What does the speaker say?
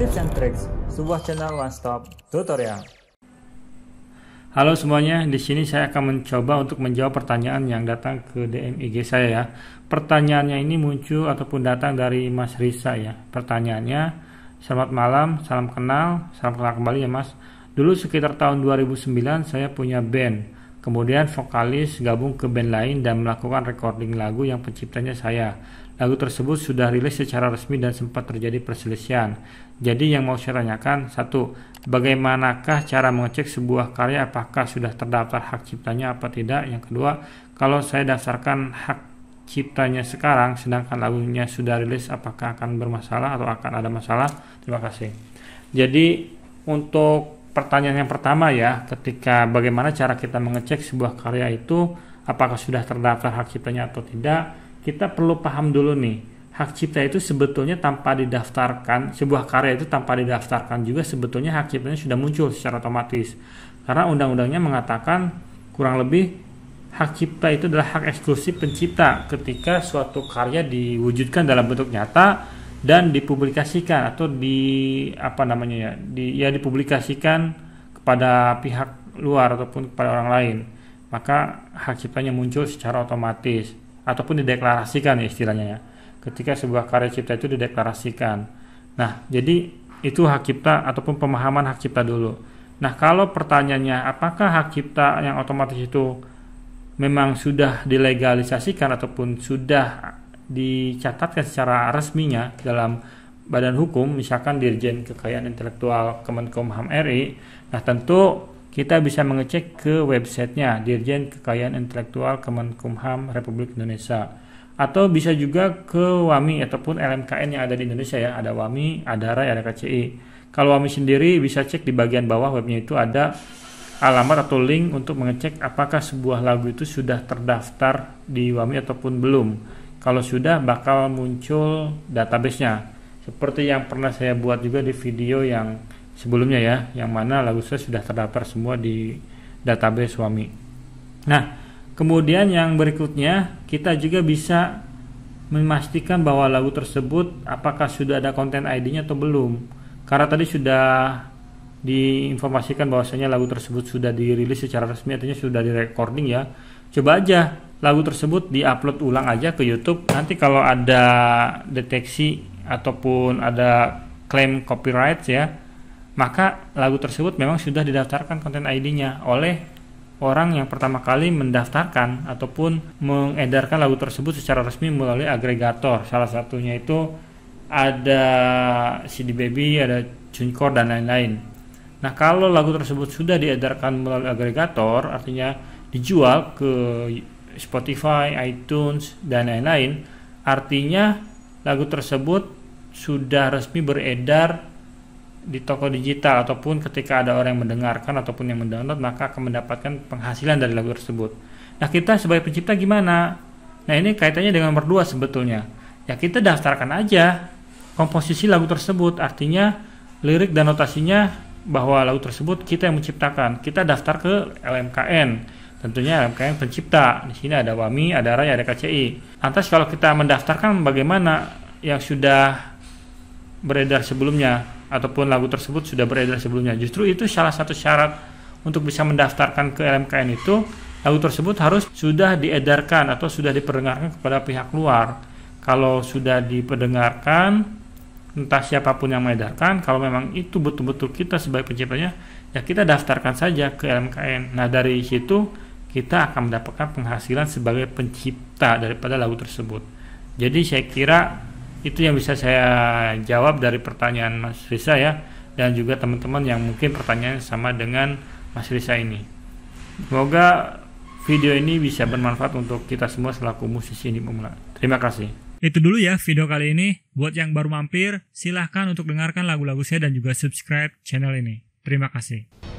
Tips and Tricks, sebuah channel one stop tutorial. Halo semuanya, di sini saya akan mencoba untuk menjawab pertanyaan yang datang ke DM IG saya ya. Pertanyaannya ini muncul ataupun datang dari Mas Risa ya. Pertanyaannya, selamat malam, salam kenal, salam kenal kembali ya Mas. Dulu sekitar tahun 2009 saya punya band. Kemudian vokalis gabung ke band lain dan melakukan recording lagu yang penciptanya saya lagu tersebut sudah rilis secara resmi dan sempat terjadi perselisihan. Jadi yang mau saya tanyakan, satu, bagaimanakah cara mengecek sebuah karya apakah sudah terdaftar hak ciptanya apa tidak? Yang kedua, kalau saya dasarkan hak ciptanya sekarang, sedangkan lagunya sudah rilis, apakah akan bermasalah atau akan ada masalah? Terima kasih. Jadi untuk pertanyaan yang pertama ya, ketika bagaimana cara kita mengecek sebuah karya itu apakah sudah terdaftar hak ciptanya atau tidak? kita perlu paham dulu nih hak cipta itu sebetulnya tanpa didaftarkan sebuah karya itu tanpa didaftarkan juga sebetulnya hak ciptanya sudah muncul secara otomatis karena undang-undangnya mengatakan kurang lebih hak cipta itu adalah hak eksklusif pencipta ketika suatu karya diwujudkan dalam bentuk nyata dan dipublikasikan atau di apa namanya ya di ya dipublikasikan kepada pihak luar ataupun kepada orang lain maka hak ciptanya muncul secara otomatis ataupun dideklarasikan ya istilahnya ya. Ketika sebuah karya cipta itu dideklarasikan. Nah, jadi itu hak cipta ataupun pemahaman hak cipta dulu. Nah, kalau pertanyaannya apakah hak cipta yang otomatis itu memang sudah dilegalisasikan ataupun sudah dicatatkan secara resminya dalam badan hukum misalkan Dirjen Kekayaan Intelektual Kemenkumham RI. Nah, tentu kita bisa mengecek ke websitenya Dirjen Kekayaan Intelektual Kemenkumham Republik Indonesia atau bisa juga ke WAMI ataupun LMKN yang ada di Indonesia ya ada WAMI, ada RAI, ada KCI kalau WAMI sendiri bisa cek di bagian bawah webnya itu ada alamat atau link untuk mengecek apakah sebuah lagu itu sudah terdaftar di WAMI ataupun belum kalau sudah bakal muncul database nya seperti yang pernah saya buat juga di video yang sebelumnya ya, yang mana lagu saya sudah terdaftar semua di database suami. Nah, kemudian yang berikutnya kita juga bisa memastikan bahwa lagu tersebut apakah sudah ada konten ID-nya atau belum. Karena tadi sudah diinformasikan bahwasanya lagu tersebut sudah dirilis secara resmi artinya sudah di ya. Coba aja lagu tersebut diupload ulang aja ke YouTube. Nanti kalau ada deteksi ataupun ada klaim copyright ya, maka lagu tersebut memang sudah didaftarkan konten ID-nya oleh orang yang pertama kali mendaftarkan ataupun mengedarkan lagu tersebut secara resmi melalui agregator. Salah satunya itu ada CD Baby, ada TuneCore dan lain-lain. Nah, kalau lagu tersebut sudah diedarkan melalui agregator, artinya dijual ke Spotify, iTunes dan lain-lain, artinya lagu tersebut sudah resmi beredar di toko digital ataupun ketika ada orang yang mendengarkan ataupun yang mendownload maka akan mendapatkan penghasilan dari lagu tersebut. Nah kita sebagai pencipta gimana? Nah ini kaitannya dengan nomor dua sebetulnya. Ya kita daftarkan aja komposisi lagu tersebut artinya lirik dan notasinya bahwa lagu tersebut kita yang menciptakan. Kita daftar ke LMKN. Tentunya LMKN pencipta. Di sini ada WAMI, ada RAI, ada KCI. Lantas kalau kita mendaftarkan bagaimana yang sudah beredar sebelumnya ataupun lagu tersebut sudah beredar sebelumnya. Justru itu salah satu syarat untuk bisa mendaftarkan ke LMKN itu lagu tersebut harus sudah diedarkan atau sudah diperdengarkan kepada pihak luar. Kalau sudah diperdengarkan entah siapapun yang mengedarkan, kalau memang itu betul-betul kita sebagai penciptanya, ya kita daftarkan saja ke LMKN. Nah, dari situ kita akan mendapatkan penghasilan sebagai pencipta daripada lagu tersebut. Jadi saya kira itu yang bisa saya jawab dari pertanyaan Mas Risa ya dan juga teman-teman yang mungkin pertanyaan sama dengan Mas Risa ini. Semoga video ini bisa bermanfaat untuk kita semua selaku musisi ini pemula. Terima kasih. Itu dulu ya video kali ini. Buat yang baru mampir, silahkan untuk dengarkan lagu-lagu saya dan juga subscribe channel ini. Terima kasih.